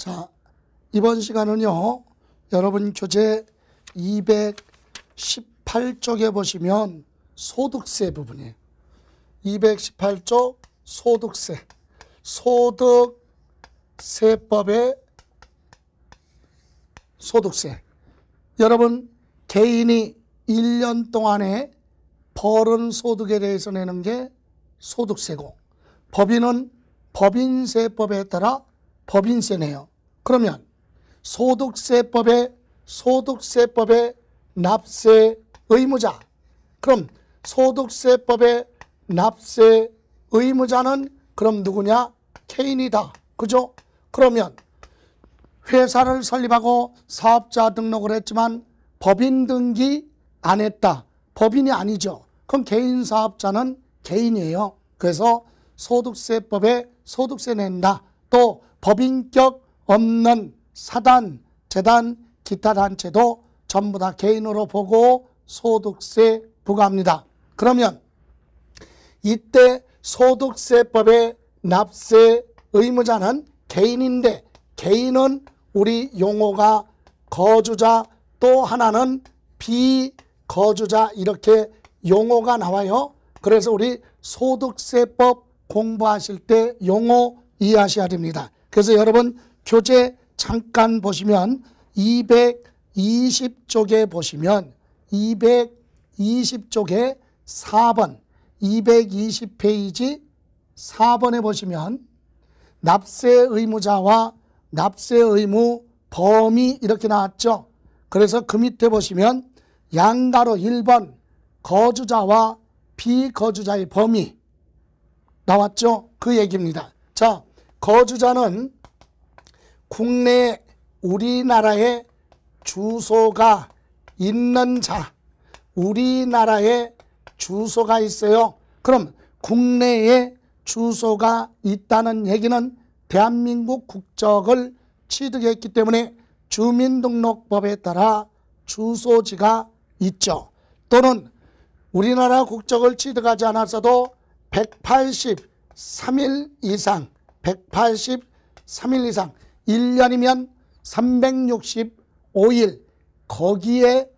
자, 이번 시간은요. 여러분 교재 218쪽에 보시면 소득세 부분이에요. 218쪽 소득세. 소득세법의 소득세. 여러분 개인이 1년 동안에 벌은 소득에 대해서 내는 게 소득세고 법인은 법인세법에 따라 법인세네요. 그러면 소득세법의 소득세법의 납세 의무자 그럼 소득세법의 납세 의무자는 그럼 누구냐? 케인이다. 그죠? 그러면 회사를 설립하고 사업자 등록을 했지만 법인 등기 안 했다. 법인이 아니죠. 그럼 개인 사업자는 개인이에요. 그래서 소득세법에 소득세 낸다. 또 법인격 없는 사단, 재단, 기타 단체도 전부 다 개인으로 보고 소득세 부과합니다. 그러면 이때 소득세법의 납세 의무자는 개인인데 개인은 우리 용어가 거주자 또 하나는 비거주자 이렇게 용어가 나와요. 그래서 우리 소득세법 공부하실 때 용어 이해하셔야 됩니다. 그래서 여러분 교재 잠깐 보시면 220쪽에 보시면 220쪽에 4번 220페이지 4번에 보시면 납세 의무자와 납세 의무 범위 이렇게 나왔죠. 그래서 그 밑에 보시면 양가로 1번 거주자와 비거주자의 범위 나왔죠. 그 얘기입니다. 자, 거주자는 국내 우리나라에 주소가 있는 자, 우리나라에 주소가 있어요. 그럼 국내에 주소가 있다는 얘기는 대한민국 국적을 취득했기 때문에 주민등록법에 따라 주소지가 있죠. 또는 우리나라 국적을 취득하지 않았어도 183일 이상, 183일 이상 1년이면 365일 거기에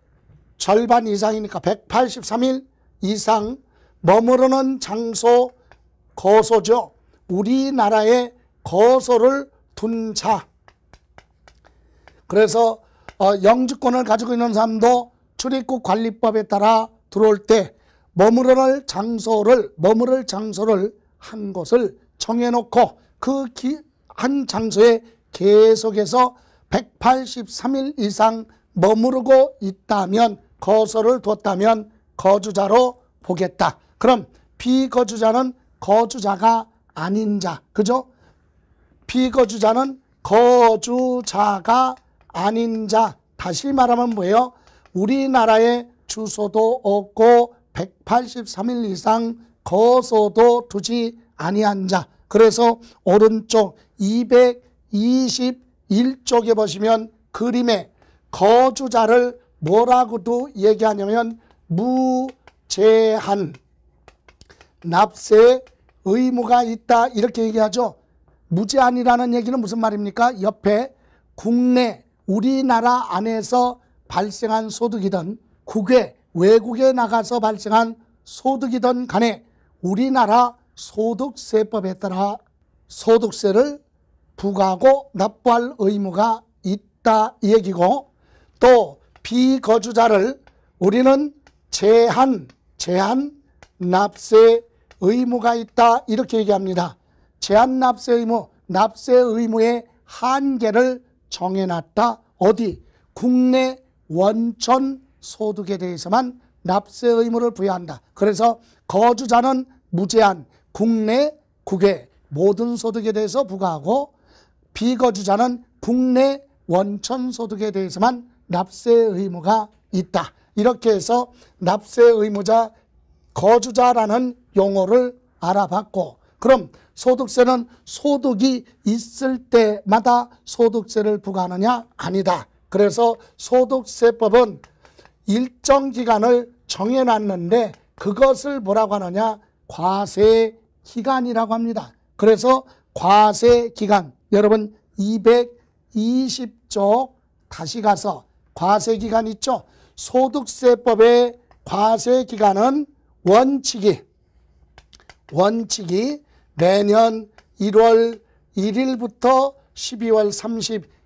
절반 이상이니까 183일 이상 머무르는 장소 거소죠. 우리나라에 거소를 둔 자. 그래서 어, 영주권을 가지고 있는 사람도 출입국 관리법에 따라 들어올 때머무르는 장소를 머무를 장소를 한곳을 정해놓고 그 한 장소에 계속해서 183일 이상 머무르고 있다면 거소를 뒀다면 거주자로 보겠다. 그럼 비거주자는 거주자가 아닌 자. 그죠? 비거주자는 거주자가 아닌 자. 다시 말하면 뭐예요? 우리나라에 주소도 없고 183일 이상 거소도 두지 아니한 자. 그래서 오른쪽 21쪽에 보시면 그림에 거주자를 뭐라고도 얘기하냐면 무제한 납세 의무가 있다 이렇게 얘기하죠. 무제한이라는 얘기는 무슨 말입니까? 옆에 국내 우리나라 안에서 발생한 소득이든 국외 외국에 나가서 발생한 소득이든 간에 우리나라 소득세법에 따라 소득세를 부과하고 납부할 의무가 있다 이 얘기고 또 비거주자를 우리는 제한, 제한 납세 의무가 있다 이렇게 얘기합니다. 제한 납세 의무, 납세 의무의 한계를 정해놨다. 어디? 국내 원천 소득에 대해서만 납세 의무를 부여한다. 그래서 거주자는 무제한 국내, 국외 모든 소득에 대해서 부과하고 비거주자는 국내 원천소득에 대해서만 납세 의무가 있다. 이렇게 해서 납세 의무자 거주자라는 용어를 알아봤고 그럼 소득세는 소득이 있을 때마다 소득세를 부과하느냐? 아니다. 그래서 소득세법은 일정 기간을 정해놨는데 그것을 뭐라고 하느냐? 과세 기간이라고 합니다. 그래서 과세 기간, 여러분 220쪽 다시 가서 과세기간 있죠. 소득세법의 과세기간은 원칙이 원칙이 매년 1월 1일부터 12월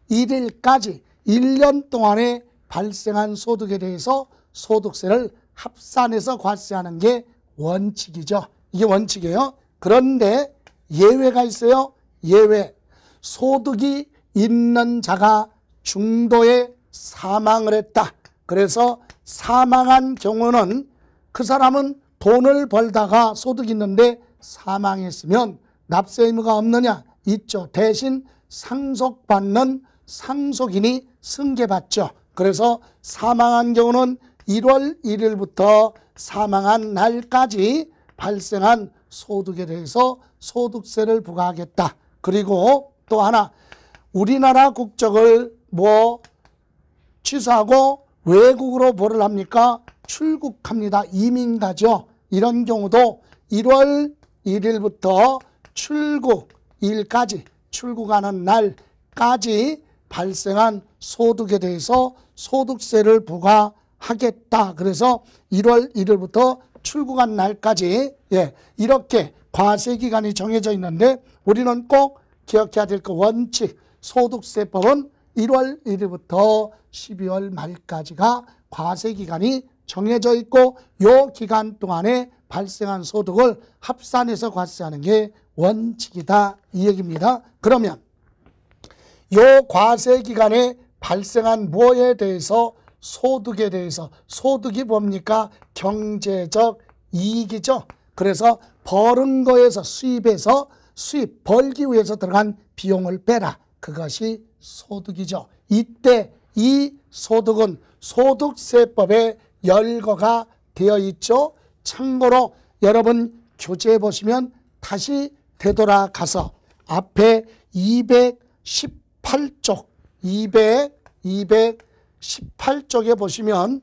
31일까지 1년 동안에 발생한 소득에 대해서 소득세를 합산해서 과세하는 게 원칙이죠. 이게 원칙이에요. 그런데 예외가 있어요. 예외. 소득이 있는 자가 중도에 사망을 했다. 그래서 사망한 경우는 그 사람은 돈을 벌다가 소득이 있는데 사망했으면 납세 의무가 없느냐? 있죠. 대신 상속받는 상속인이 승계받죠. 그래서 사망한 경우는 1월 1일부터 사망한 날까지 발생한 소득에 대해서 소득세를 부과하겠다. 그리고 또 하나 우리나라 국적을 뭐 취소하고 외국으로 뭐를 합니까? 출국합니다. 이민 가죠. 이런 경우도 1월 1일부터 출국 일까지 출국하는 날까지 발생한 소득에 대해서 소득세를 부과하겠다. 그래서 1월 1일부터 출국한 날까지 예, 이렇게 과세 기간이 정해져 있는데 우리는 꼭 기억해야 될그 원칙 소득세법은 1월 1일부터 12월 말까지가 과세 기간이 정해져 있고 요 기간 동안에 발생한 소득을 합산해서 과세하는 게 원칙이다 이 얘기입니다. 그러면 요 과세 기간에 발생한 뭐에 대해서 소득에 대해서 소득이 뭡니까? 경제적 이익이죠. 그래서 버는 거에서 수입에서 수입 벌기 위해서 들어간 비용을 빼라. 그것이 소득이죠. 이때 이 소득은 소득세법에 열거가 되어 있죠. 참고로 여러분 교재에 보시면 다시 되돌아가서 앞에 218쪽 200 218쪽에 보시면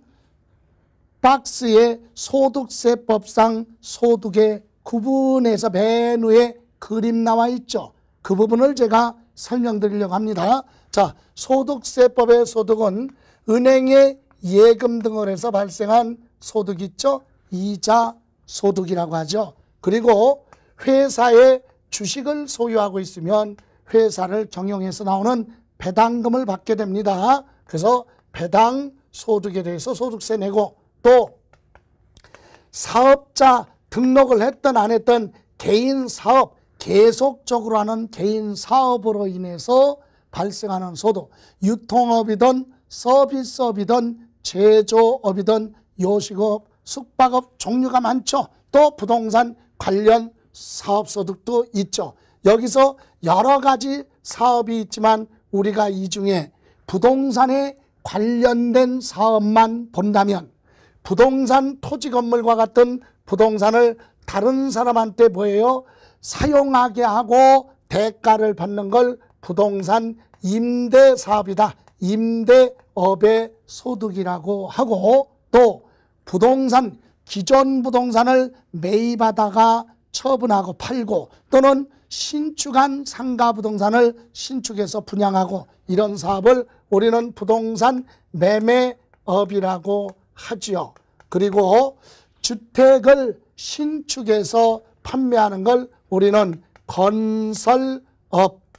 박스에 소득세법상 소득의 구분에서 맨 위에 그림 나와 있죠. 그 부분을 제가 설명드리려고 합니다. 자, 소득세법의 소득은 은행의 예금 등을 해서 발생한 소득 있죠. 이자 소득이라고 하죠. 그리고 회사의 주식을 소유하고 있으면 회사를 정영해서 나오는 배당금을 받게 됩니다. 그래서 배당 소득에 대해서 소득세 내고 또 사업자 등록을 했던 안 했던 개인 사업 계속적으로 하는 개인 사업으로 인해서 발생하는 소득, 유통업이든 서비스업이든 제조업이든 요식업, 숙박업 종류가 많죠. 또 부동산 관련 사업소득도 있죠. 여기서 여러 가지 사업이 있지만 우리가 이 중에 부동산에 관련된 사업만 본다면 부동산 토지 건물과 같은 부동산을 다른 사람한테 보여요 사용하게 하고 대가를 받는 걸 부동산 임대 사업이다. 임대업의 소득이라고 하고 또 부동산 기존 부동산을 매입하다가 처분하고 팔고 또는 신축한 상가 부동산을 신축해서 분양하고 이런 사업을 우리는 부동산 매매업이라고 하지요. 그리고 주택을 신축해서 판매하는 걸 우리는 건설업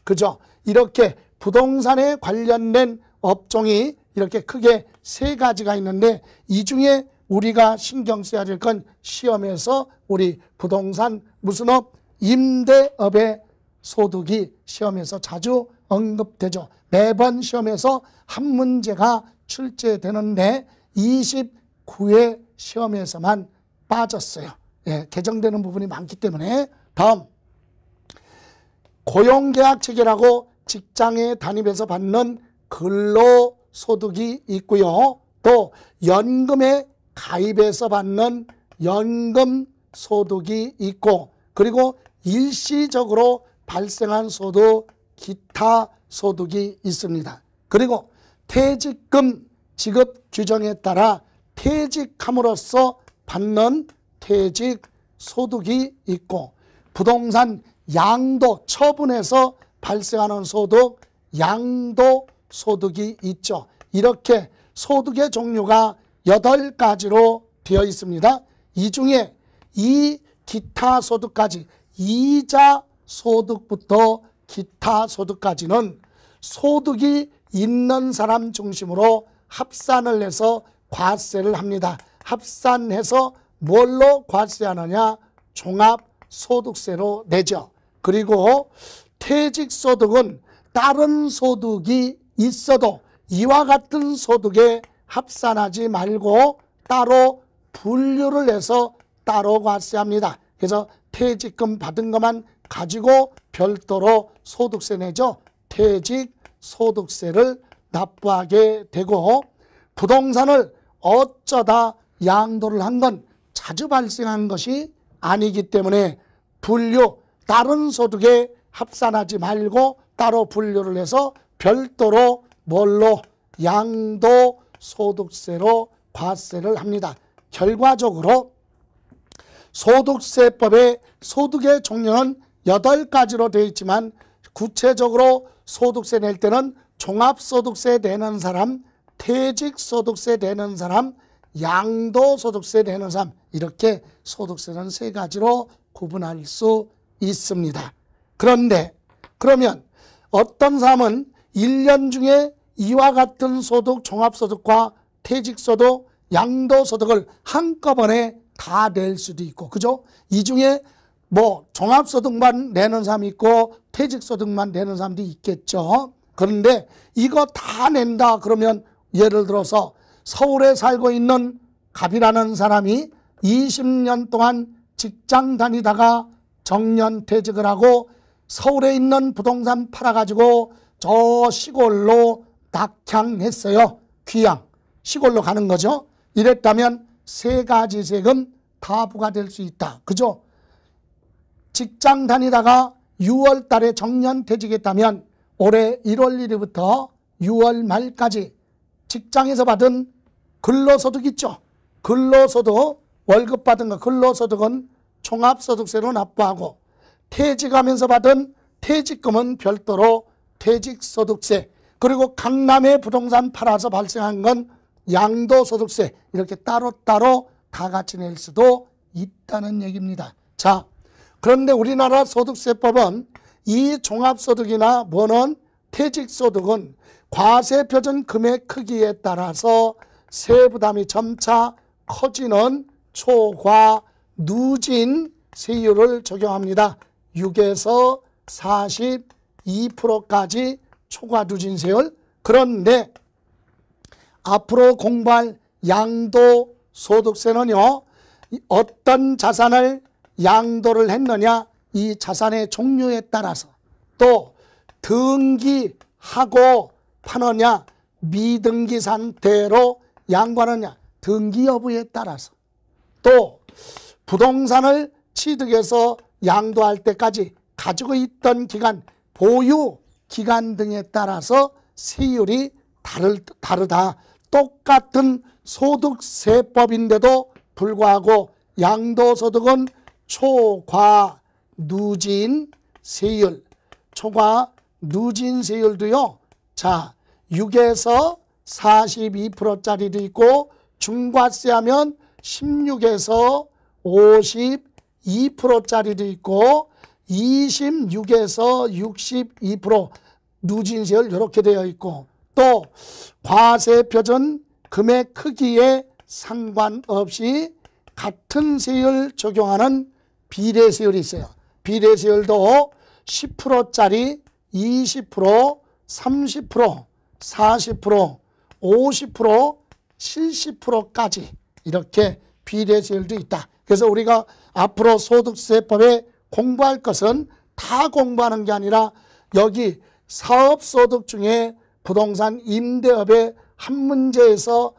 그죠? 이렇게 부동산에 관련된 업종이 이렇게 크게 세 가지가 있는데 이 중에 우리가 신경 써야 될 건 시험에서 우리 부동산 무슨 업? 임대업의 소득이 시험에서 자주 언급되죠. 매번 시험에서 한 문제가 출제되는데 29회 시험에서만 빠졌어요. 예, 개정되는 부분이 많기 때문에 다음 고용계약 체결하고 직장에 단입해서 받는 근로소득이 있고요. 또 연금에 가입해서 받는 연금소득이 있고 그리고 일시적으로 발생한 소득, 기타 소득이 있습니다. 그리고 퇴직금 지급 규정에 따라 퇴직함으로써 받는 퇴직 소득이 있고 부동산 양도 처분에서 발생하는 소득 양도 소득이 있죠. 이렇게 소득의 종류가 여덟 가지로 되어 있습니다. 이 중에 이 기타 소득까지 이자 소득부터 기타 소득까지는 소득이 있는 사람 중심으로 합산을 해서 과세를 합니다. 합산해서 뭘로 과세하느냐? 종합 소득세로 내죠. 그리고 퇴직소득은 다른 소득이 있어도 이와 같은 소득에 합산하지 말고 따로 분류를 해서 따로 과세합니다. 그래서 퇴직금 받은 것만 가지고 별도로 소득세 내죠. 퇴직 소득세를 납부하게 되고 부동산을 어쩌다 양도를 한 건 자주 발생한 것이 아니기 때문에 분류 다른 소득에 합산하지 말고 따로 분류를 해서 별도로 뭘로 양도 소득세로 과세를 합니다. 결과적으로 소득세법의 소득의 종류는 8 가지로 되어 있지만 구체적으로 소득세 낼 때는 종합소득세 내는 사람, 퇴직소득세 내는 사람, 양도 소득세를 내는 사람 이렇게 소득세는 세 가지로 구분할 수 있습니다. 그런데 그러면 어떤 사람은 1년 중에 이와 같은 소득, 종합소득과 퇴직소득, 양도소득을 한꺼번에 다 낼 수도 있고 그죠? 이 중에 뭐 종합소득만 내는 사람이 있고 퇴직소득만 내는 사람도 있겠죠. 그런데 이거 다 낸다 그러면 예를 들어서 서울에 살고 있는 갑이라는 사람이 20년 동안 직장 다니다가 정년퇴직을 하고 서울에 있는 부동산 팔아가지고 저 시골로 낙향했어요. 귀양. 시골로 가는 거죠. 이랬다면 세 가지 세금 다 부과될 수 있다. 그죠? 직장 다니다가 6월 달에 정년퇴직했다면 올해 1월 1일부터 6월 말까지 직장에서 받은 근로소득 있죠. 근로소득 월급 받은 거 근로소득은 종합소득세로 납부하고 퇴직하면서 받은 퇴직금은 별도로 퇴직소득세 그리고 강남의 부동산 팔아서 발생한 건 양도소득세 이렇게 따로따로 다 같이 낼 수도 있다는 얘기입니다. 자 그런데 우리나라 소득세법은 이 종합소득이나 뭐는 퇴직소득은 과세표준 금액 크기에 따라서 세 부담이 점차 커지는 초과 누진 세율을 적용합니다. 6에서 42%까지 초과 누진 세율. 그런데 앞으로 공부할 양도 소득세는요. 어떤 자산을 양도를 했느냐 이 자산의 종류에 따라서 또 등기하고 파느냐 미등기 상태로 양과는 등기 여부에 따라서 또 부동산을 취득해서 양도할 때까지 가지고 있던 기간, 보유 기간 등에 따라서 세율이 다를, 다르다. 똑같은 소득세법인데도 불구하고 양도소득은 초과 누진 세율, 초과 누진 세율도요. 자, 6에서 42%짜리도 있고 중과세 하면 16에서 52%짜리도 있고 26에서 62% 누진세율 이렇게 되어 있고 또 과세 표준 금액 크기에 상관없이 같은 세율 적용하는 비례세율이 있어요. 비례세율도 10%짜리 20%, 30%, 40%, 50% 70%까지 이렇게 비례제율도 있다. 그래서 우리가 앞으로 소득세법에 공부할 것은 다 공부하는 게 아니라 여기 사업소득 중에 부동산 임대업의 한 문제에서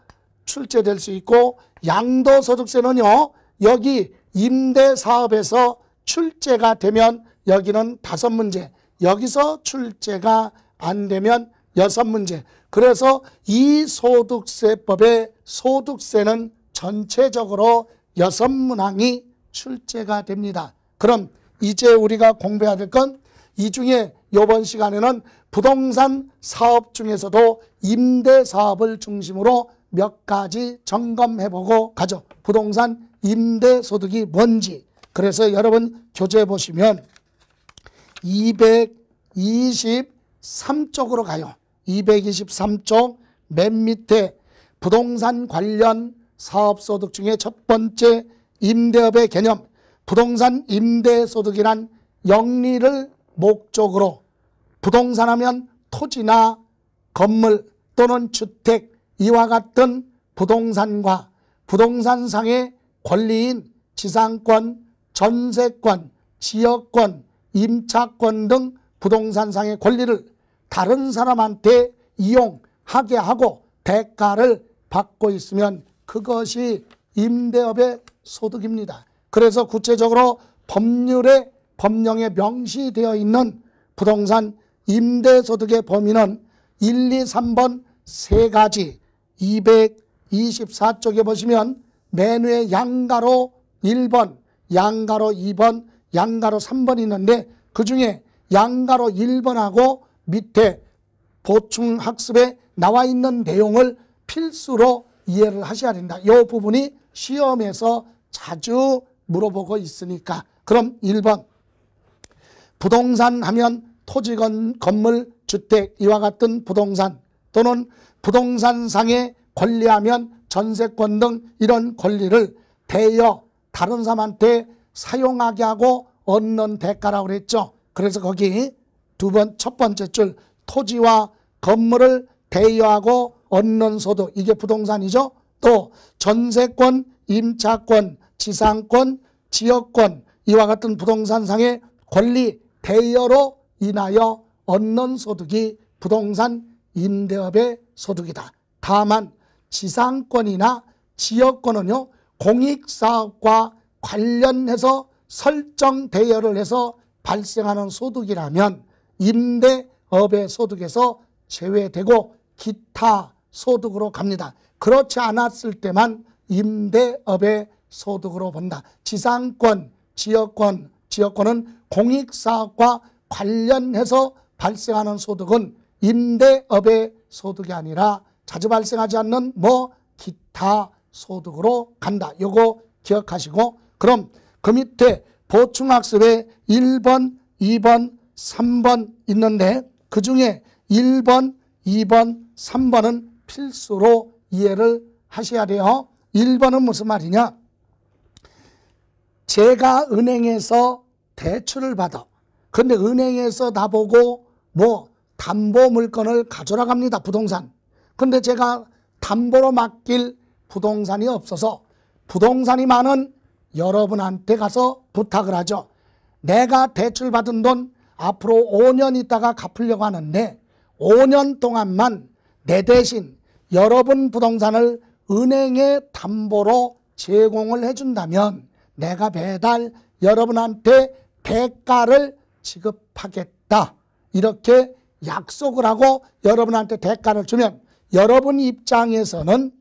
출제될 수 있고 양도소득세는요 여기 임대사업에서 출제가 되면 여기는 다섯 문제 여기서 출제가 안 되면 여섯 문제 그래서 이 소득세법의 소득세는 전체적으로 여섯 문항이 출제가 됩니다. 그럼 이제 우리가 공부해야 될 건 이 중에 요번 시간에는 부동산 사업 중에서도 임대 사업을 중심으로 몇 가지 점검해보고 가죠. 부동산 임대 소득이 뭔지. 그래서 여러분 교재 보시면 223쪽으로 가요. 223조 맨 밑에 부동산 관련 사업소득 중에 첫 번째 임대업의 개념 부동산 임대소득이란 영리를 목적으로 부동산 하면 토지나 건물 또는 주택 이와 같은 부동산과 부동산상의 권리인 지상권, 전세권, 지역권, 임차권 등 부동산상의 권리를 다른 사람한테 이용하게 하고 대가를 받고 있으면 그것이 임대업의 소득입니다. 그래서 구체적으로 법률에 법령에 명시되어 있는 부동산 임대소득의 범위는 1, 2, 3번 세 가지 224쪽에 보시면 메뉴에 양가로 1번, 양가로 2번, 양가로 3번이 있는데 그 중에 양가로 1번하고 밑에 보충 학습에 나와 있는 내용을 필수로 이해를 하셔야 된다. 이 부분이 시험에서 자주 물어보고 있으니까. 그럼 1번. 부동산 하면 토지, 건물, 주택 이와 같은 부동산 또는 부동산상의 권리하면 전세권 등 이런 권리를 대여 다른 사람한테 사용하게 하고 얻는 대가라고 그랬죠. 그래서 거기 두 번, 첫 번째 줄 토지와 건물을 대여하고 얻는 소득 이게 부동산이죠. 또 전세권, 임차권, 지상권, 지역권 이와 같은 부동산상의 권리 대여로 인하여 얻는 소득이 부동산 임대업의 소득이다. 다만 지상권이나 지역권은요 공익사업과 관련해서 설정 대여를 해서 발생하는 소득이라면 임대업의 소득에서 제외되고 기타 소득으로 갑니다. 그렇지 않았을 때만 임대업의 소득으로 본다. 지상권, 지역권, 지역권은 공익사업과 관련해서 발생하는 소득은 임대업의 소득이 아니라 자주 발생하지 않는 뭐 기타 소득으로 간다. 요거 기억하시고 그럼 그 밑에 보충학습의 1번, 2번, 3번 있는데 그 중에 1번, 2번, 3번은 필수로 이해를 하셔야 돼요. 1번은 무슨 말이냐? 제가 은행에서 대출을 받아. 근데 은행에서 나보고 뭐 담보 물건을 가져라 갑니다. 부동산. 근데 제가 담보로 맡길 부동산이 없어서 부동산이 많은 여러분한테 가서 부탁을 하죠. 내가 대출받은 돈 앞으로 5년 있다가 갚으려고 하는데 5년 동안만 내 대신 여러분 부동산을 은행에 담보로 제공을 해준다면 내가 매달 여러분한테 대가를 지급하겠다. 이렇게 약속을 하고 여러분한테 대가를 주면 여러분 입장에서는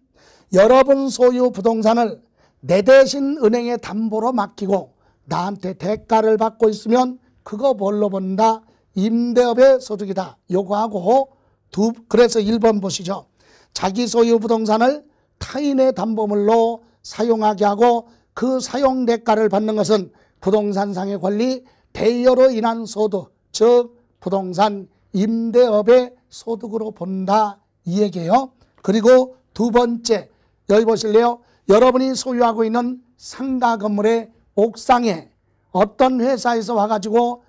여러분 소유 부동산을 내 대신 은행에 담보로 맡기고 나한테 대가를 받고 있으면 그거 뭘로 본다? 임대업의 소득이다. 요거하고 두 그래서 1번 보시죠. 자기 소유 부동산을 타인의 담보물로 사용하게 하고 그 사용 대가를 받는 것은 부동산상의 권리 대여로 인한 소득, 즉 부동산 임대업의 소득으로 본다 이 얘기예요. 그리고 두 번째 여기 보실래요? 여러분이 소유하고 있는 상가 건물의 옥상에 어떤 회사에서 와가지고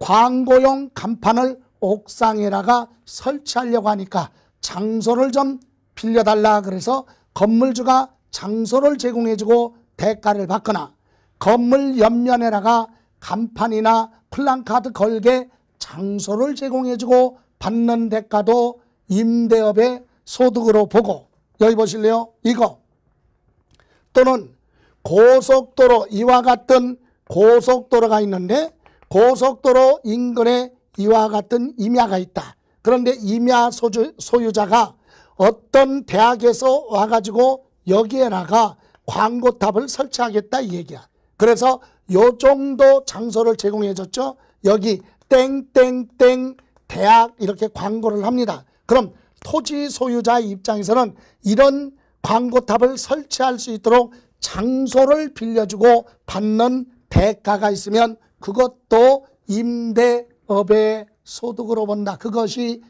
광고용 간판을 옥상에다가 설치하려고 하니까 장소를 좀 빌려달라 그래서 건물주가 장소를 제공해주고 대가를 받거나 건물 옆면에다가 간판이나 플랑카드 걸게 장소를 제공해주고 받는 대가도 임대업의 소득으로 보고 여기 보실래요? 이거 또는 고속도로 이와 같은 고속도로가 있는데 고속도로 인근에 이와 같은 임야가 있다. 그런데 임야 소유자가 주소 어떤 대학에서 와가지고 여기에다가 광고탑을 설치하겠다 이 얘기야. 그래서 요 정도 장소를 제공해줬죠. 여기 땡땡땡 대학 이렇게 광고를 합니다. 그럼 토지 소유자 입장에서는 이런 광고탑을 설치할 수 있도록 장소를 빌려주고 받는 대가가 있으면 그것도 임대업의 소득으로 본다. 그것이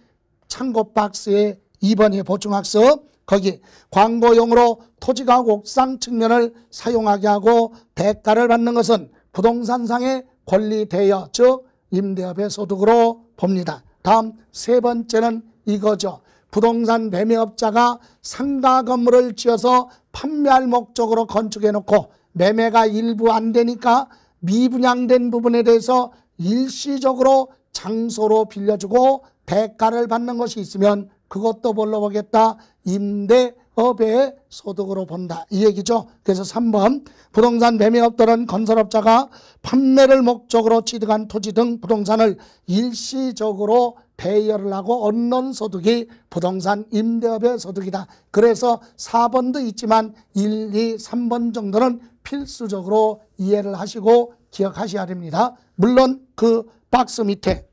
창고박스의 2번의 보충학습 거기 광고용으로 토지가 옥상 측면을 사용하게 하고 대가를 받는 것은 부동산상의 권리 대여 즉 임대업의 소득으로 봅니다. 다음 세 번째는 이거죠. 부동산 매매업자가 상가 건물을 지어서 판매할 목적으로 건축해 놓고 매매가 일부 안 되니까 미분양된 부분에 대해서 일시적으로 장소로 빌려주고 대가를 받는 것이 있으면 그것도 뭘로 보겠다? 임대업의 소득으로 본다. 이 얘기죠. 그래서 3번 부동산 매매업들은 건설업자가 판매를 목적으로 취득한 토지 등 부동산을 일시적으로 배열을 하고 언론 소득이 부동산 임대업의 소득이다. 그래서 4번도 있지만 1, 2, 3번 정도는 필수적으로 이해를 하시고 기억하셔야 됩니다. 물론 그 박스 밑에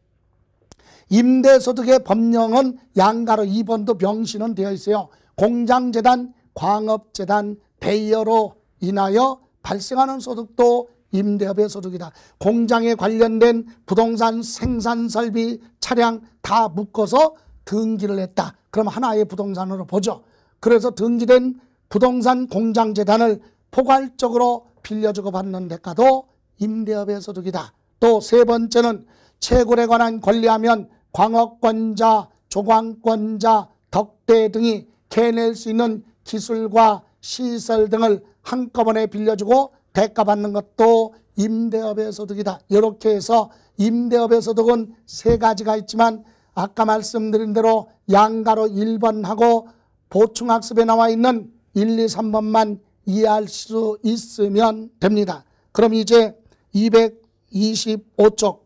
임대소득의 법령은 양가로 2번도 명시는 되어 있어요. 공장재단, 광업재단, 배열로 인하여 발생하는 소득도 임대업의 소득이다. 공장에 관련된 부동산 생산 설비 차량 다 묶어서 등기를 했다. 그럼 하나의 부동산으로 보죠. 그래서 등기된 부동산 공장 재단을 포괄적으로 빌려주고 받는 대가도 임대업의 소득이다. 또 세 번째는 채굴에 관한 권리하면 광업권자, 조광권자, 덕대 등이 캐낼수 있는 기술과 시설 등을 한꺼번에 빌려주고 대가 받는 것도 임대업의 소득이다. 이렇게 해서 임대업의 소득은 세 가지가 있지만 아까 말씀드린 대로 양가로 1번하고 보충학습에 나와 있는 1, 2, 3번만 이해할 수 있으면 됩니다. 그럼 이제 225쪽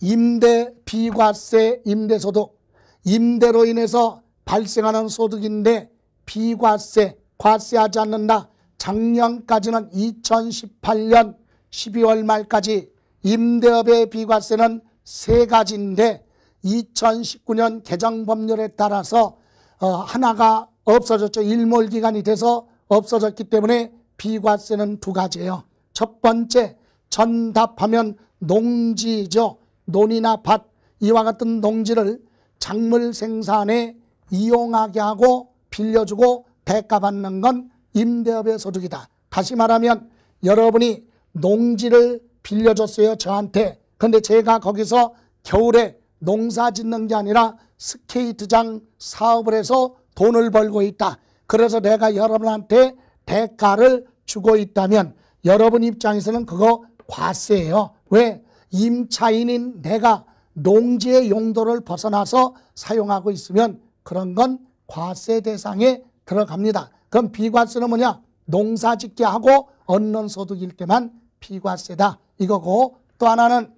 임대 비과세 임대소득 임대로 인해서 발생하는 소득인데 비과세 과세하지 않는다. 작년까지는 2018년 12월 말까지 임대업의 비과세는 세 가지인데 2019년 개정 법률에 따라서 어 하나가 없어졌죠. 일몰 기간이 돼서 없어졌기 때문에 비과세는 두 가지예요. 첫 번째 전답하면 농지죠. 논이나 밭 이와 같은 농지를 작물 생산에 이용하게 하고 빌려주고 대가받는 건 임대업의 소득이다. 다시 말하면 여러분이 농지를 빌려줬어요. 저한테. 근데 제가 거기서 겨울에 농사 짓는 게 아니라 스케이트장 사업을 해서 돈을 벌고 있다. 그래서 내가 여러분한테 대가를 주고 있다면 여러분 입장에서는 그거 과세예요. 왜? 임차인인 내가 농지의 용도를 벗어나서 사용하고 있으면 그런 건 과세 대상에 들어갑니다. 그럼 비과세는 뭐냐? 농사짓게 하고 얻는 소득일 때만 비과세다 이거고 또 하나는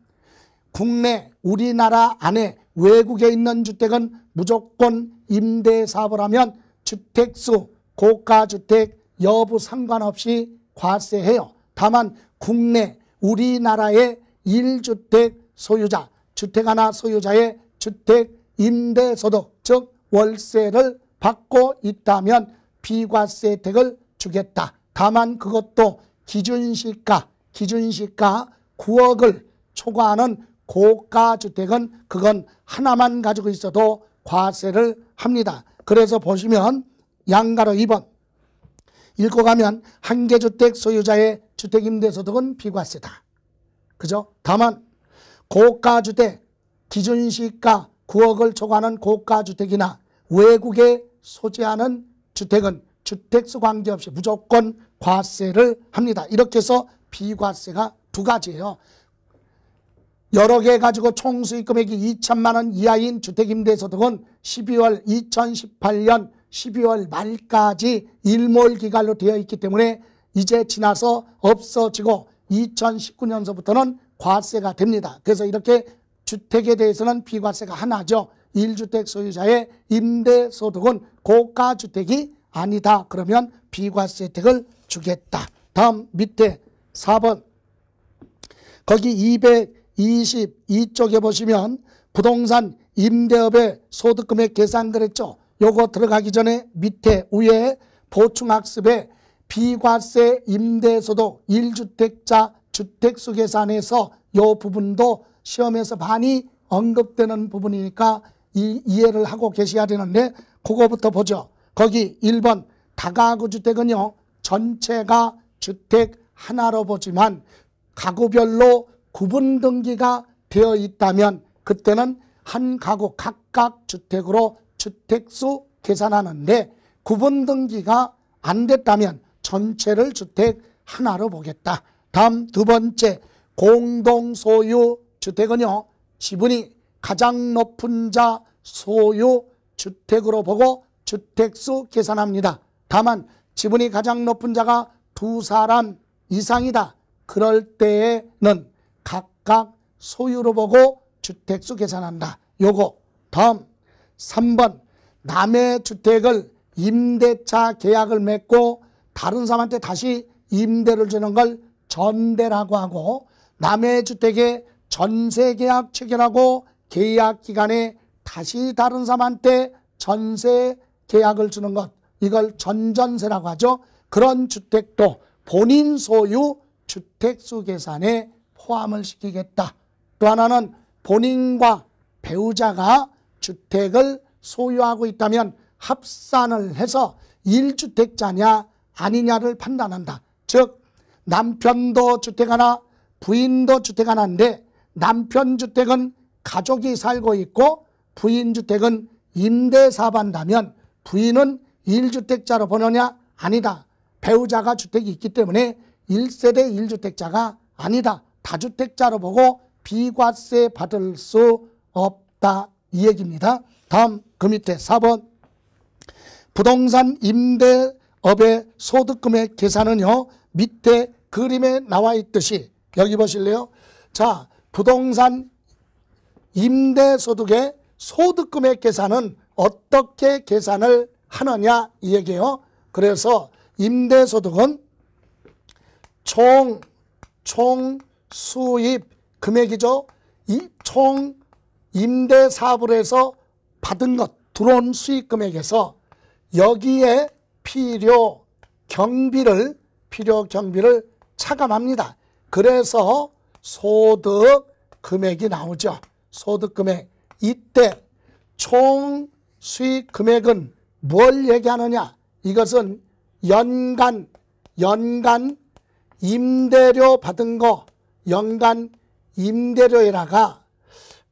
국내 우리나라 안에 외국에 있는 주택은 무조건 임대사업을 하면 주택수, 고가주택 여부 상관없이 과세해요. 다만 국내 우리나라의 1주택 소유자, 주택 하나 소유자의 주택 임대소득 즉 월세를 받고 있다면 비과세 혜택을 주겠다. 다만 그것도 기준시가 기준시가 9억을 초과하는 고가주택은 그건 하나만 가지고 있어도 과세를 합니다. 그래서 보시면 양가로 2번 읽고 가면 한 개 주택 소유자의 주택임대소득은 비과세다. 그죠? 다만 고가주택 기준시가 9억을 초과하는 고가주택이나 외국에 소재하는 주택은 주택수 관계없이 무조건 과세를 합니다. 이렇게 해서 비과세가 두 가지예요. 여러 개 가지고 총 수익 금액이 2천만 원 이하인 주택임대소득은 12월 2018년 12월 말까지 일몰 기간으로 되어 있기 때문에 이제 지나서 없어지고 2019년서부터는 과세가 됩니다. 그래서 이렇게 주택에 대해서는 비과세가 하나죠. 1주택 소유자의 임대소득은 고가 주택이 아니다. 그러면 비과세 혜택을 주겠다. 다음 밑에 4번 거기 222쪽에 보시면 부동산 임대업의 소득금액 계산 그랬죠. 요거 들어가기 전에 밑에 위에 보충학습에 비과세 임대소득 1주택자 주택수 계산에서 요 부분도 시험에서 많이 언급되는 부분이니까 이, 이해를 하고 계셔야 되는데 그거부터 보죠. 거기 1번 다가구 주택은요. 전체가 주택 하나로 보지만 가구별로 구분 등기가 되어 있다면 그때는 한 가구 각각 주택으로 주택수 계산하는데 구분 등기가 안 됐다면 전체를 주택 하나로 보겠다. 다음 두 번째 공동 소유 주택은요. 지분이 가장 높은 자 소유 주택으로 보고 주택수 계산합니다. 다만 지분이 가장 높은 자가 두 사람 이상이다. 그럴 때에는 각각 소유로 보고 주택수 계산한다. 요거 다음 3번 남의 주택을 임대차 계약을 맺고 다른 사람한테 다시 임대를 주는 걸 전대라고 하고 남의 주택에 전세 계약 체결하고 계약 기간에 다시 다른 사람한테 전세 계약을 주는 것 이걸 전전세라고 하죠. 그런 주택도 본인 소유 주택수 계산에 포함을 시키겠다. 또 하나는 본인과 배우자가 주택을 소유하고 있다면 합산을 해서 1주택자냐 아니냐를 판단한다. 즉 남편도 주택 하나 부인도 주택 하나인데 남편 주택은 가족이 살고 있고 부인주택은 임대사반다면 부인은 1주택자로 보느냐? 아니다. 배우자가 주택이 있기 때문에 1세대 1주택자가 아니다. 다주택자로 보고 비과세 받을 수 없다. 이 얘기입니다. 다음 그 밑에 4번 부동산 임대업의 소득금액 계산은요. 밑에 그림에 나와 있듯이 여기 보실래요? 자 부동산 임대소득의 소득금액 계산은 어떻게 계산을 하느냐 이 얘기예요. 그래서 임대소득은 총, 총 수입 금액이죠. 이, 총 임대 사업을 해서 받은 것, 들어온 수익 금액에서 여기에 필요 경비를, 필요 경비를 차감합니다. 그래서 소득 금액이 나오죠. 소득 금액. 이때 총 수익 금액은 뭘 얘기하느냐? 이것은 연간, 연간 임대료 받은 거, 연간 임대료에다가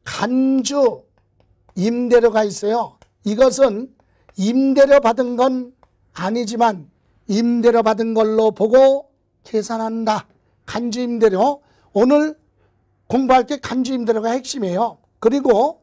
간주 임대료가 있어요. 이것은 임대료 받은 건 아니지만 임대료 받은 걸로 보고 계산한다. 간주 임대료. 오늘 공부할 게 간주 임대료가 핵심이에요. 그리고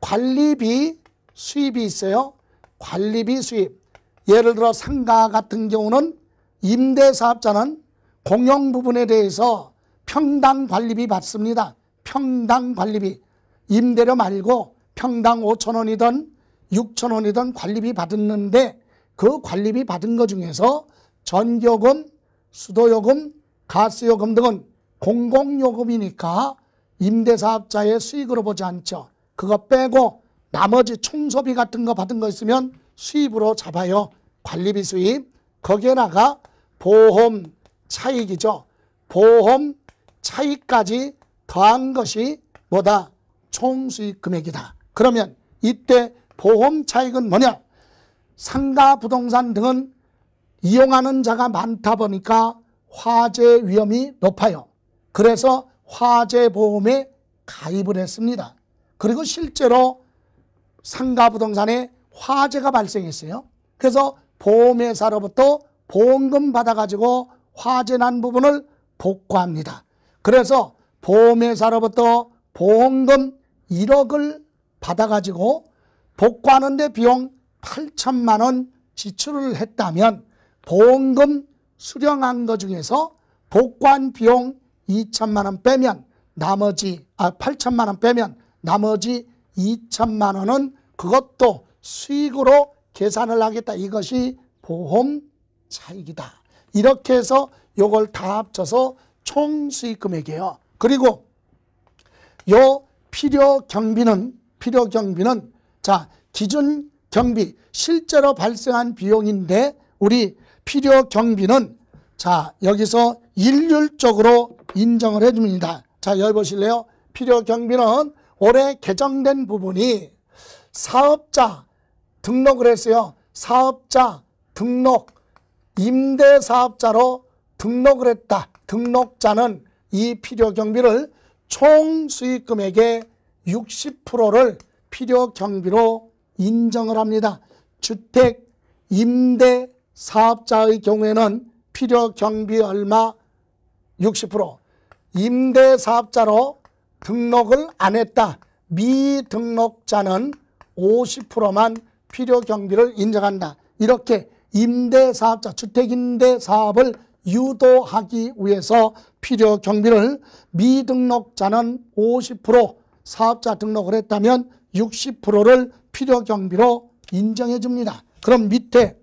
관리비 수입이 있어요. 관리비 수입. 예를 들어 상가 같은 경우는 임대사업자는 공용 부분에 대해서 평당 관리비 받습니다. 평당 관리비. 임대료 말고 평당 5천 원이든 6천 원이든 관리비 받았는데 그 관리비 받은 것 중에서 전기요금, 수도요금, 가스요금 등은 공공요금이니까 임대사업자의 수익으로 보지 않죠. 그거 빼고 나머지 총소비 같은 거 받은 거 있으면 수입으로 잡아요. 관리비 수입. 거기에다가 보험 차익이죠. 보험 차익까지 더한 것이 뭐다? 총수익 금액이다. 그러면 이때 보험 차익은 뭐냐? 상가 부동산 등은 이용하는 자가 많다 보니까 화재 위험이 높아요. 그래서 화재보험에 가입을 했습니다. 그리고 실제로 상가 부동산에 화재가 발생했어요. 그래서 보험회사로부터 보험금 받아가지고 화재난 부분을 복구합니다. 그래서 보험회사로부터 보험금 1억을 받아가지고 복구하는데 비용 8천만 원 지출을 했다면 보험금 수령한 것 중에서 복구한 비용 2천만 원 빼면 나머지 아 8천만 원 빼면 나머지 2천만 원은 그것도 수익으로 계산을 하겠다. 이것이 보험 차익이다. 이렇게 해서 이걸다 합쳐서 총 수익 금액이에요. 그리고 요 필요 경비는 필요 경비는 자, 기준 경비 실제로 발생한 비용인데 우리 필요 경비는 자, 여기서 일률적으로 인정을 해 줍니다. 자, 여기 보실래요? 필요 경비는 올해 개정된 부분이 사업자 등록을 했어요. 사업자 등록, 임대사업자로 등록을 했다. 등록자는 이 필요경비를 총 수익금액의 60%를 필요경비로 인정을 합니다. 주택 임대 사업자의 경우에는 필요경비 얼마 60% 임대 사업자로 등록을 안 했다. 미등록자는 50%만 필요 경비를 인정한다. 이렇게 임대사업자, 주택임대사업을 유도하기 위해서 필요 경비를 미등록자는 50% 사업자 등록을 했다면 60%를 필요 경비로 인정해 줍니다. 그럼 밑에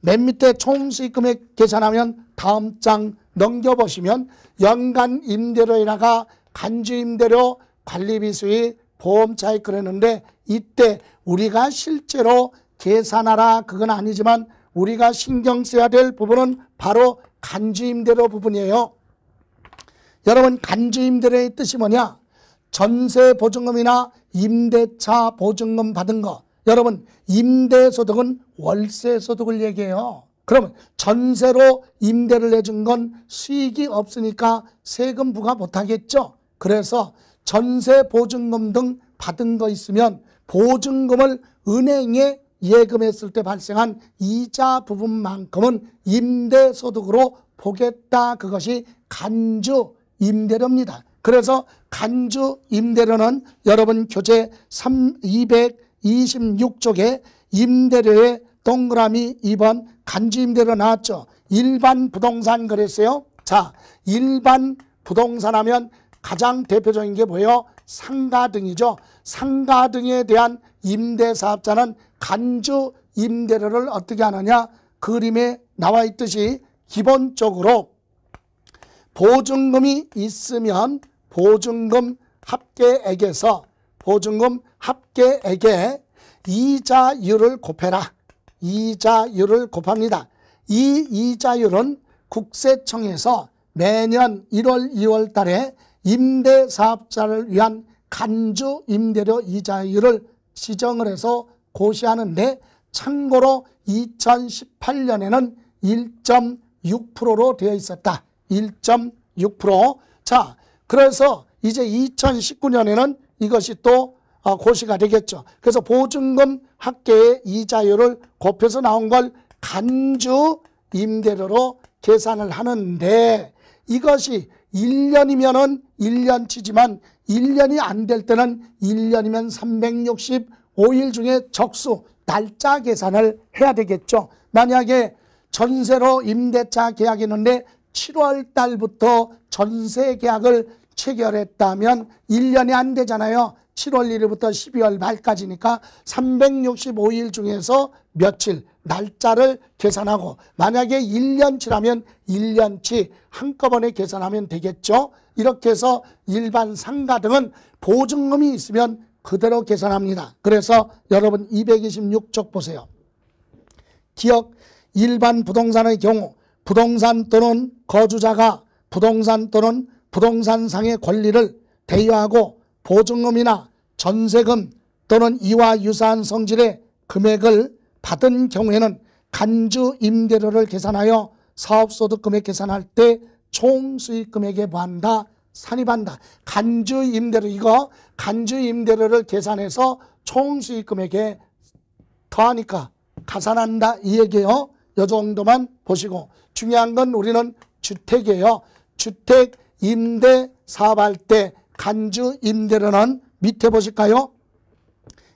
맨 밑에 총수익금액 계산하면 다음 장 넘겨보시면 연간 임대료에다가 간주임대료 관리비 수의 보험 차익 그랬는데 이때 우리가 실제로 계산하라 그건 아니지만 우리가 신경 써야 될 부분은 바로 간주임대료 부분이에요. 여러분 간주임대료의 뜻이 뭐냐? 전세 보증금이나 임대차 보증금 받은 거. 여러분 임대소득은 월세소득을 얘기해요. 그러면 전세로 임대를 해준 건 수익이 없으니까 세금 부과 못하겠죠. 그래서 전세 보증금 등 받은 거 있으면 보증금을 은행에 예금했을 때 발생한 이자 부분만큼은 임대소득으로 보겠다. 그것이 간주 임대료입니다. 그래서 간주 임대료는 여러분 교재 3, 226쪽에 임대료의 동그라미 2번 간주 임대료 나왔죠. 일반 부동산 그랬어요. 자, 일반 부동산 하면 가장 대표적인 게 뭐예요? 상가 등이죠. 상가 등에 대한 임대사업자는 간주 임대료를 어떻게 하느냐? 그림에 나와 있듯이 기본적으로 보증금이 있으면 보증금 합계액에서 보증금 합계액에 이자율을 곱해라. 이자율을 곱합니다. 이 이자율은 국세청에서 매년 1월, 2월 달에 임대사업자를 위한 간주 임대료 이자율을 지정을 해서 고시하는데 참고로 2018년에는 1.6%로 되어 있었다. 1.6%. 자, 그래서 이제 2019년에는 이것이 또 아, 고시가 되겠죠. 그래서 보증금 합계의 이자율을 곱해서 나온 걸 간주 임대료로 계산을 하는데 이것이 1년이면 1년치지만 1년이 안 될 때는 1년이면 365일 중에 적수 날짜 계산을 해야 되겠죠. 만약에 전세로 임대차 계약했는데 7월 달부터 전세 계약을 체결했다면 1년이 안 되잖아요. 7월 1일부터 12월 말까지니까 365일 중에서 며칠 날짜를 계산하고 만약에 1년치라면 1년치 한꺼번에 계산하면 되겠죠. 이렇게 해서 일반 상가 등은 보증금이 있으면 그대로 계산합니다. 그래서 여러분 226쪽 보세요. 기억 일반 부동산의 경우 부동산 또는 거주자가 부동산 또는 부동산상의 권리를 대여하고 보증금이나 전세금 또는 이와 유사한 성질의 금액을 받은 경우에는 간주 임대료를 계산하여 사업소득금액 계산할 때 총수익금액에 반다 산입한다 간주 임대료 이거 간주 임대료를 계산해서 총수익금액에 더하니까 가산한다 이 얘기예요 요 정도만 보시고 중요한 건 우리는 주택이에요 주택 임대 사업할 때 간주 임대료는 밑에 보실까요?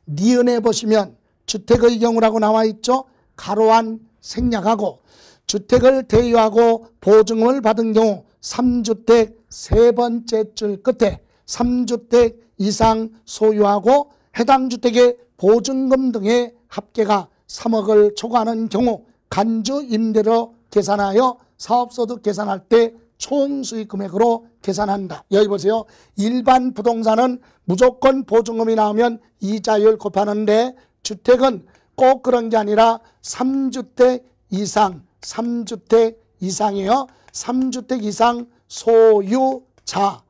니은에 보시면 주택의 경우라고 나와 있죠. 가로안 생략하고 주택을 대여하고 보증을 받은 경우 3주택 세 번째 줄 끝에 3주택 이상 소유하고 해당 주택의 보증금 등의 합계가 3억을 초과하는 경우 간주 임대로 계산하여 사업소득 계산할 때 총수익 금액으로 계산한다. 여기 보세요. 일반 부동산은 무조건 보증금이 나오면 이자율 곱하는데 주택은 꼭 그런 게 아니라 3주택 이상, 3주택 이상이에요. 3주택 이상 소유자,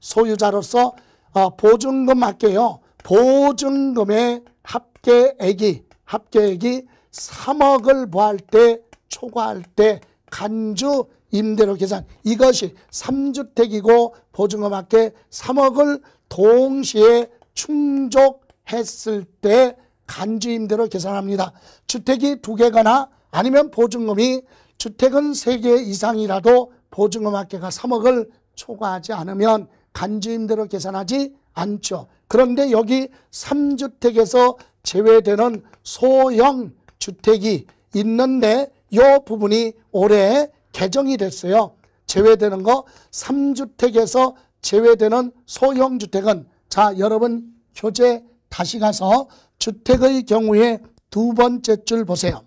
소유자로서 어, 보증금 할게요. 보증금의 합계액이, 합계액이 3억을 부할 때, 초과할 때 간주 임대료 계산 이것이 3주택이고 보증금 합계 3억을 동시에 충족했을 때 간주임대로 계산합니다. 주택이 두 개거나 아니면 보증금이 주택은 세 개 이상이라도 보증금 합계가 3억을 초과하지 않으면 간주임대로 계산하지 않죠. 그런데 여기 3주택에서 제외되는 소형 주택이 있는데 이 부분이 올해 개정이 됐어요. 제외되는 거 3주택에서 제외되는 소형 주택은 자 여러분 교재 다시 가서 주택의 경우에 두 번째 줄 보세요.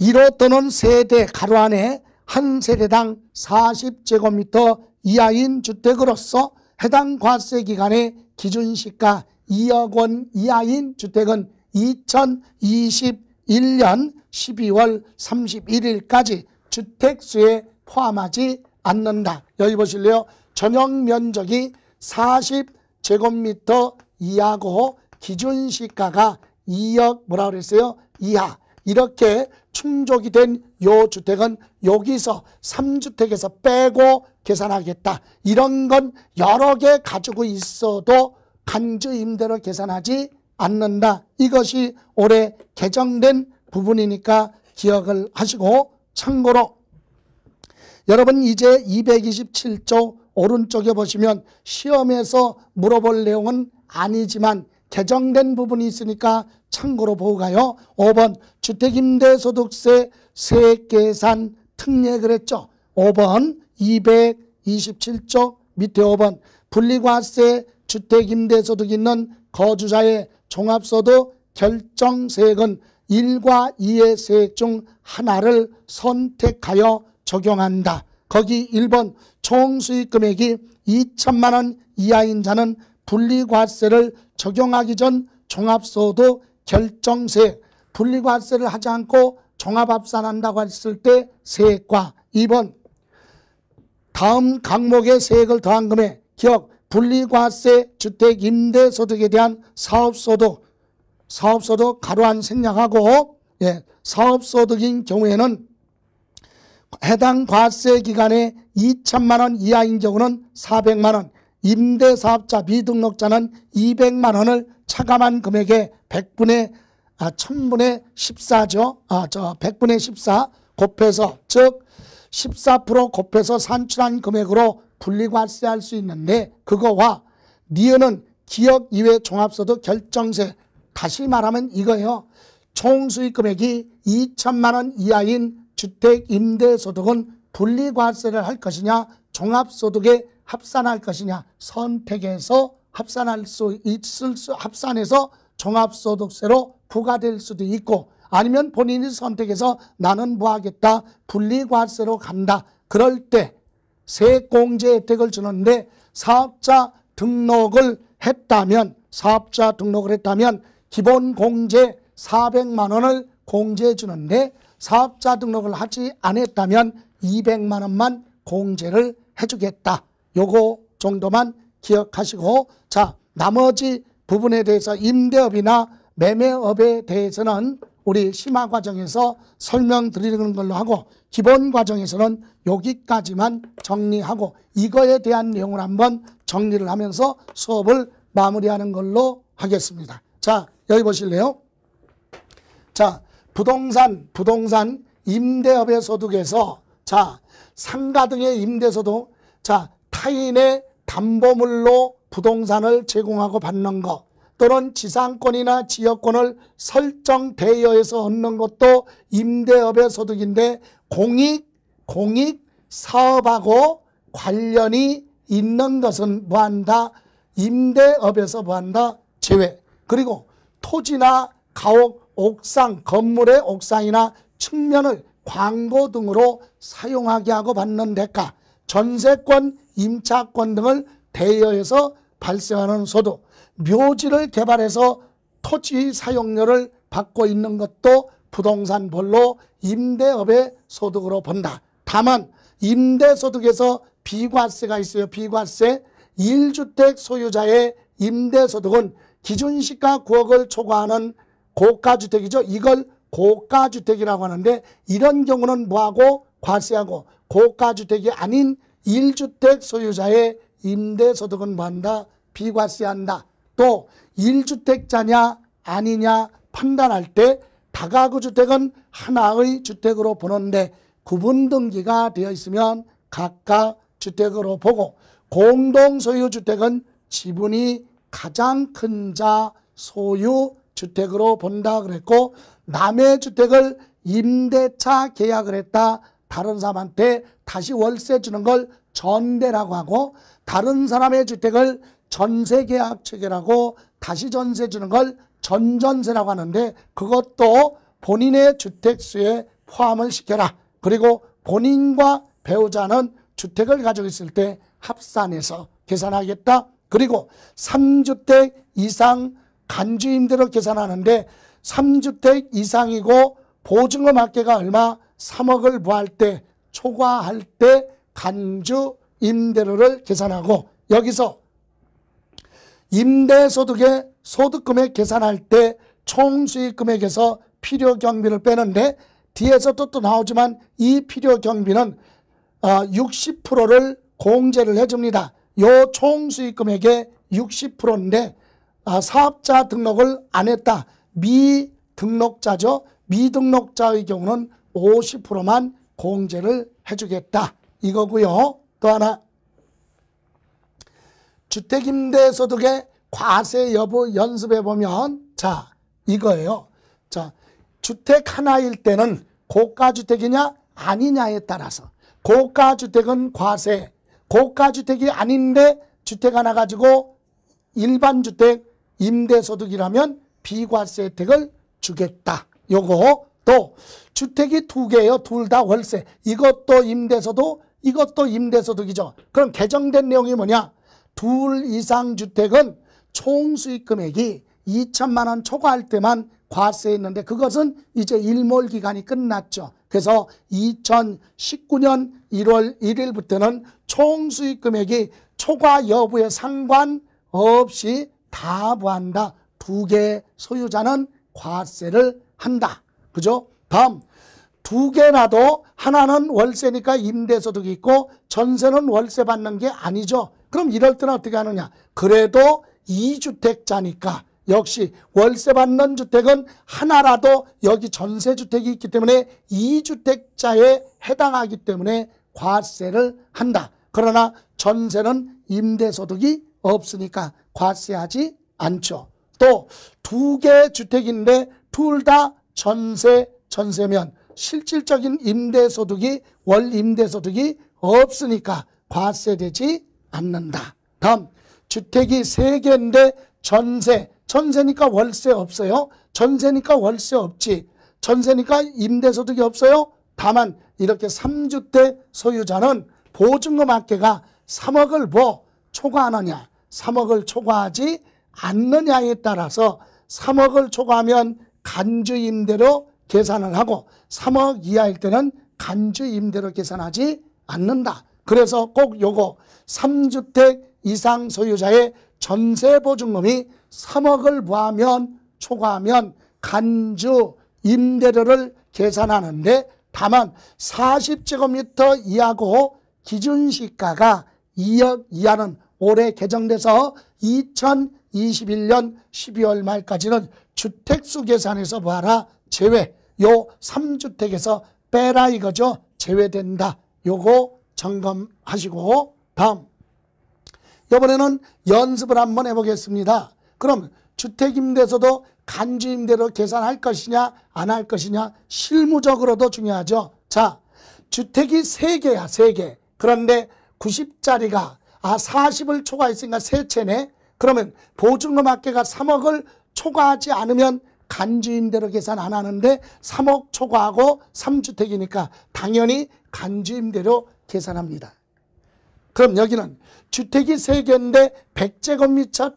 1호 또는 세대 가로 안에 한 세대당 40제곱미터 이하인 주택으로서 해당 과세 기간의 기준 시가 2억 원 이하인 주택은 2021년 12월 31일까지 주택수에 포함하지 않는다. 여기 보실래요? 전용 면적이 40제곱미터 이하고 기준 시가가 2억 뭐라 그랬어요? 이하 이렇게 충족이 된 요 주택은 여기서 3주택에서 빼고 계산하겠다. 이런 건 여러 개 가지고 있어도 간주 임대로 계산하지 않는다. 이것이 올해 개정된 부분이니까 기억을 하시고 참고로 여러분 이제 227조 오른쪽에 보시면 시험에서 물어볼 내용은 아니지만 개정된 부분이 있으니까 참고로 보고 가요. 5번 주택임대소득세 세계산 액 특례 그랬죠. 5번 227조 밑에 5번 분리과세 주택임대소득 있는 거주자의 종합소득 결정세액은 1과 2의 세액 중 하나를 선택하여 적용한다. 거기 1번 총수익금액이 2천만 원 이하인 자는 분리과세를 적용하기 전 종합소득 결정세 분리과세를 하지 않고 종합합산한다고 했을 때 세액과 2번 다음 항목의 세액을 더한 금액 기억 분리과세 주택 임대소득에 대한 사업소득 사업소득 가로한 생략하고 예, 사업소득인 경우에는 해당 과세 기간에 2천만 원 이하인 경우는 400만 원 임대사업자 비등록자는 200만 원을 차감한 금액의 100분의 아, 1000분의 14죠. 아, 저 100분의 14 곱해서 즉 14% 곱해서 산출한 금액으로 분리과세할 수 있는데 그거와 니은은 기업 이외 종합소득 결정세 다시 말하면 이거예요. 총수익 금액이 2천만 원 이하인 주택 임대소득은 분리과세를 할 것이냐 종합소득의 합산할 것이냐 선택해서 합산할 수 있을 수 합산해서 종합소득세로 부과될 수도 있고 아니면 본인이 선택해서 나는 뭐 하겠다 분리과세로 간다 그럴 때 세공제 액 혜택을 주는데 사업자 등록을 했다면 사업자 등록을 했다면 기본 공제 400만 원을 공제해 주는데 사업자 등록을 하지 않았다면 200만 원만 공제를 해주겠다. 요거 정도만 기억하시고 자 나머지 부분에 대해서 임대업이나 매매업에 대해서는 우리 심화 과정에서 설명드리는 걸로 하고 기본 과정에서는 여기까지만 정리하고 이거에 대한 내용을 한번 정리를 하면서 수업을 마무리하는 걸로 하겠습니다. 자 여기 보실래요? 자 부동산 부동산 임대업의 소득에서 자 상가 등의 임대소득 자 타인의 담보물로 부동산을 제공하고 받는 것 또는 지상권이나 지역권을 설정 대여해서 얻는 것도 임대업의 소득인데 공익, 공익, 사업하고 관련이 있는 것은 뭐한다? 임대업에서 뭐한다? 제외. 그리고 토지나 가옥, 옥상, 건물의 옥상이나 측면을 광고 등으로 사용하게 하고 받는 대가 전세권 임차권 등을 대여해서 발생하는 소득, 묘지를 개발해서 토지 사용료를 받고 있는 것도 부동산 벌로 임대업의 소득으로 본다. 다만 임대소득에서 비과세가 있어요. 비과세. 1주택 소유자의 임대소득은 기준시가 9억을 초과하는 고가주택이죠. 이걸 고가주택이라고 하는데 이런 경우는 뭐하고 과세하고 고가주택이 아닌 1주택 소유자의 임대소득은 뭐한다? 비과세한다. 또 1주택자냐 아니냐 판단할 때 다가구 주택은 하나의 주택으로 보는데 구분 등기가 되어 있으면 각각 주택으로 보고 공동 소유 주택은 지분이 가장 큰 자 소유 주택으로 본다 그랬고 남의 주택을 임대차 계약을 했다 다른 사람한테 다시 월세 주는 걸 전대라고 하고 다른 사람의 주택을 전세 계약 체결하고 다시 전세 주는 걸 전전세라고 하는데 그것도 본인의 주택수에 포함을 시켜라. 그리고 본인과 배우자는 주택을 가지고 있을 때 합산해서 계산하겠다. 그리고 3주택 이상 간주임대로 계산하는데 3주택 이상이고 보증금 합계가 얼마 3억을 부할 때 초과할 때 간주 임대료를 계산하고 여기서 임대소득의 소득금액 계산할 때 총수익금액에서 필요경비를 빼는데 뒤에서 또또 나오지만 이 필요경비는 60%를 어, 공제를 해줍니다. 요 총수익금액의 60%인데 아, 사업자 등록을 안 했다. 미등록자죠. 미등록자의 경우는 50%만 공제를 해주겠다 이거고요. 또 하나 주택임대소득의 과세 여부 연습해 보면 자 이거예요. 자 주택 하나일 때는 고가주택이냐 아니냐에 따라서 고가주택은 과세 고가주택이 아닌데 주택 하나 가지고 일반주택 임대소득이라면 비과세 혜택을 주겠다. 요거 또 주택이 두 개예요. 둘 다 월세. 이것도 임대소도 이것도 임대소득이죠. 그럼 개정된 내용이 뭐냐? 둘 이상 주택은 총 수익 금액이 2천만 원 초과할 때만 과세 했는데 그것은 이제 일몰 기간이 끝났죠. 그래서 2019년 1월 1일부터는 총 수익 금액이 초과 여부에 상관없이 다 부한다. 두 개 소유자는 과세를 한다. 그죠? 다음 두 개나 도 하나는 월세니까 임대소득이 있고 전세는 월세 받는 게 아니죠. 그럼 이럴 때는 어떻게 하느냐. 그래도 이주택자니까 역시 월세 받는 주택은 하나라도 여기 전세주택이 있기 때문에 이주택자에 해당하기 때문에 과세를 한다. 그러나 전세는 임대소득이 없으니까 과세하지 않죠. 또 두 개 주택인데 둘다 전세, 전세면 실질적인 임대소득이 월 임대소득이 없으니까 과세되지 않는다. 다음 주택이 세개인데 전세, 전세니까 월세 없어요. 전세니까 월세 없지. 전세니까 임대소득이 없어요. 다만 이렇게 3주 때 소유자는 보증금 합계가 3억을 뭐 초과하느냐 3억을 초과하지 않느냐에 따라서 3억을 초과하면 간주 임대로 계산을 하고 3억 이하일 때는 간주 임대로 계산하지 않는다. 그래서 꼭 요거 3주택 이상 소유자의 전세 보증금이 3억을 모하면 초과하면 간주 임대료를 계산하는데 다만 40제곱미터 이하고 기준시가가 2억 이하는 올해 개정돼서 2 0 21년 12월 말까지는 주택수 계산에서 봐라 제외 요 3주택에서 빼라 이거죠 제외된다 요거 점검하시고 다음 이번에는 연습을 한번 해보겠습니다 그럼 주택임대에서도 간주임대로 계산할 것이냐 안 할 것이냐 실무적으로도 중요하죠 자 주택이 3개야 3개. 그런데 90짜리가 아 40을 초과했으니까 3채네 그러면 보증금합계가 3억을 초과하지 않으면 간주임대로 계산 안 하는데 3억 초과하고 3주택이니까 당연히 간주임대로 계산합니다. 그럼 여기는 주택이 3개인데 100제곱미터,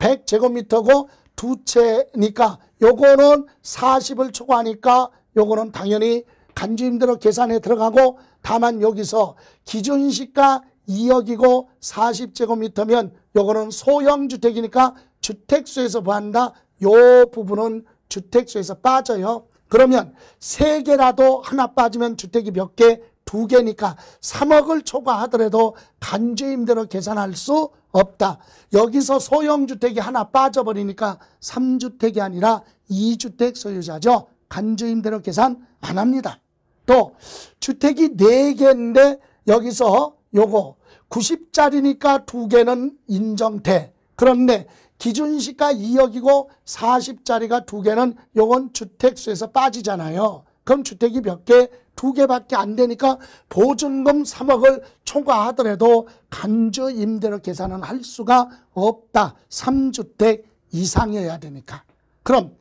100제곱미터고 두 채니까 요거는 40을 초과하니까 요거는 당연히 간주임대로 계산에 들어가고 다만 여기서 기준시가 2억이고 40제곱미터면 요거는 소형주택이니까 주택수에서 보한다. 요 부분은 주택수에서 빠져요. 그러면 세 개라도 하나 빠지면 주택이 몇 개? 두 개니까 3억을 초과하더라도 간주임대로 계산할 수 없다. 여기서 소형주택이 하나 빠져버리니까 3주택이 아니라 2주택 소유자죠. 간주임대로 계산 안 합니다. 또 주택이 4개인데 여기서 요거 90짜리니까 두 개는 인정돼. 그런데 기준시가 2억이고 40짜리가 두 개는 요건 주택수에서 빠지잖아요. 그럼 주택이 몇 개? 두 개밖에 안 되니까 보증금 3억을 초과하더라도 간주 임대료 계산은 할 수가 없다. 3주택 이상이어야 되니까. 그럼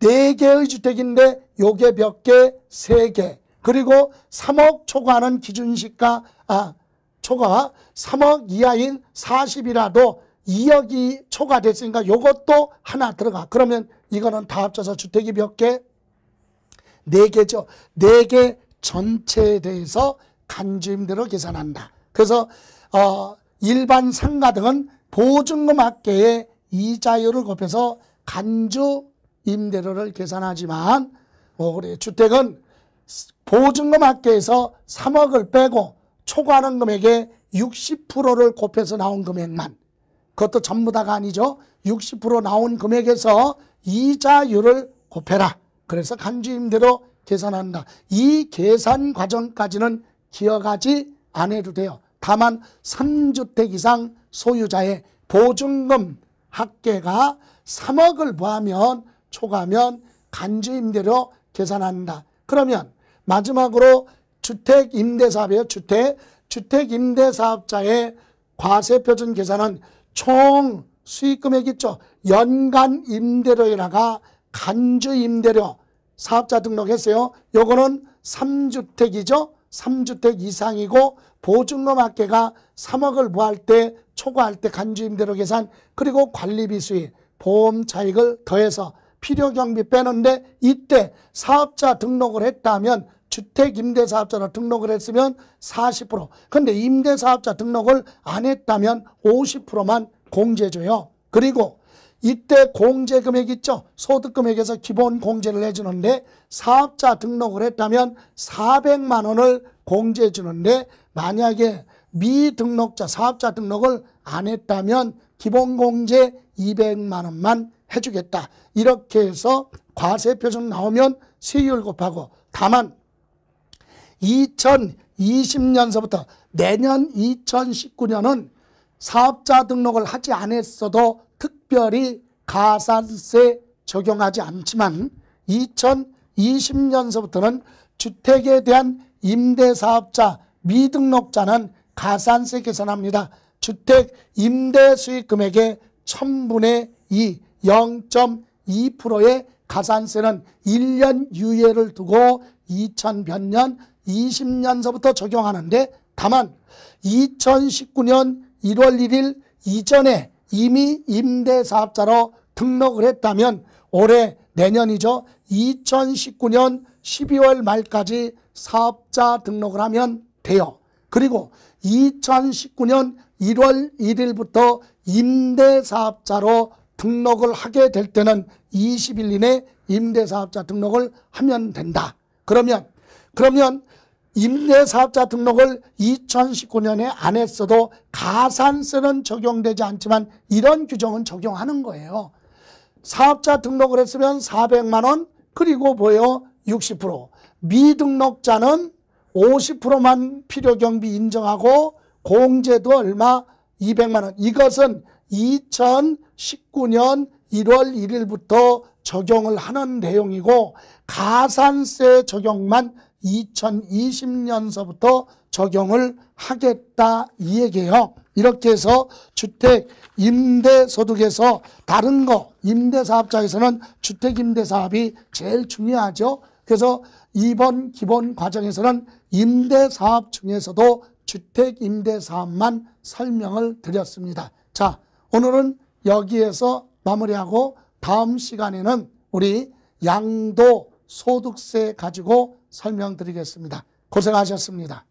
4개의 주택인데 요게 몇 개? 3개. 그리고 3억 초과하는 기준시가 아 초과 3억 이하인 40이라도 2억이 초과됐으니까 이것도 하나 들어가. 그러면 이거는 다 합쳐서 주택이 몇 네 네 개? 네개죠 네 개 전체에 대해서 간주임대로 계산한다. 그래서 어, 일반 상가 등은 보증금 합계에 이자율을 곱해서 간주 임대료를 계산하지만 뭐 그래 주택은 보증금 합계에서 3억을 빼고 초과하는 금액의 60%를 곱해서 나온 금액만 그것도 전부 다가 아니죠. 60% 나온 금액에서 이자율을 곱해라. 그래서 간주임대로 계산한다. 이 계산 과정까지는 기억하지 않아도 돼요. 다만 3주택 이상 소유자의 보증금 합계가 3억을 보하면 초과하면 간주임대로 계산한다. 그러면 마지막으로 주택 임대사업이에요. 주택 주택 임대사업자의 과세 표준 계산은 총 수익 금액 있죠. 연간 임대료에다가 간주 임대료 사업자 등록했어요. 요거는 3주택이죠. 3주택 이상이고 보증금 합계가 3억을 부할 때 초과할 때 간주 임대료 계산 그리고 관리비 수익 보험 차익을 더해서 필요 경비 빼는데 이때 사업자 등록을 했다면 주택 임대사업자로 등록을 했으면 40%그런데 임대사업자 등록을 안 했다면 50%만 공제줘요. 해 그리고 이때 공제 금액 있죠? 소득 금액에서 기본 공제를 해주는데 사업자 등록을 했다면 400만 원을 공제해 주는데 만약에 미등록자 사업자 등록을 안 했다면 기본 공제 200만 원만 해주겠다. 이렇게 해서 과세 표준 나오면 세율 곱하고 다만 2020년서부터 내년 2019년은 사업자 등록을 하지 않았어도 특별히 가산세 적용하지 않지만 2020년서부터는 주택에 대한 임대사업자 미등록자는 가산세 계산합니다. 주택 임대 수익금액의 1000분의 2, 0.2%의 가산세는 1년 유예를 두고 2000몇 년 20년서부터 적용하는데 다만 2019년 1월 1일 이전에 이미 임대사업자로 등록을 했다면 올해 내년이죠. 2019년 12월 말까지 사업자 등록을 하면 돼요. 그리고 2019년 1월 1일부터 임대사업자로 등록을 하게 될 때는 20일 이내 임대사업자 등록을 하면 된다. 그러면 그러면 임대사업자 등록을 2019년에 안 했어도 가산세는 적용되지 않지만 이런 규정은 적용하는 거예요. 사업자 등록을 했으면 400만 원 그리고 보여 60% 미등록자는 50%만 필요경비 인정하고 공제도 얼마 200만 원 이것은 2019년 1월 1일부터 적용을 하는 내용이고 가산세 적용만 2020년서부터 적용을 하겠다 이 얘기예요. 이렇게 해서 주택 임대 소득에서 다른 거 임대 사업자에서는 주택 임대 사업이 제일 중요하죠. 그래서 이번 기본 과정에서는 임대 사업 중에서도 주택 임대 사업만 설명을 드렸습니다. 자, 오늘은 여기에서 마무리하고 다음 시간에는 우리 양도 소득세 가지고 설명드리겠습니다. 고생하셨습니다.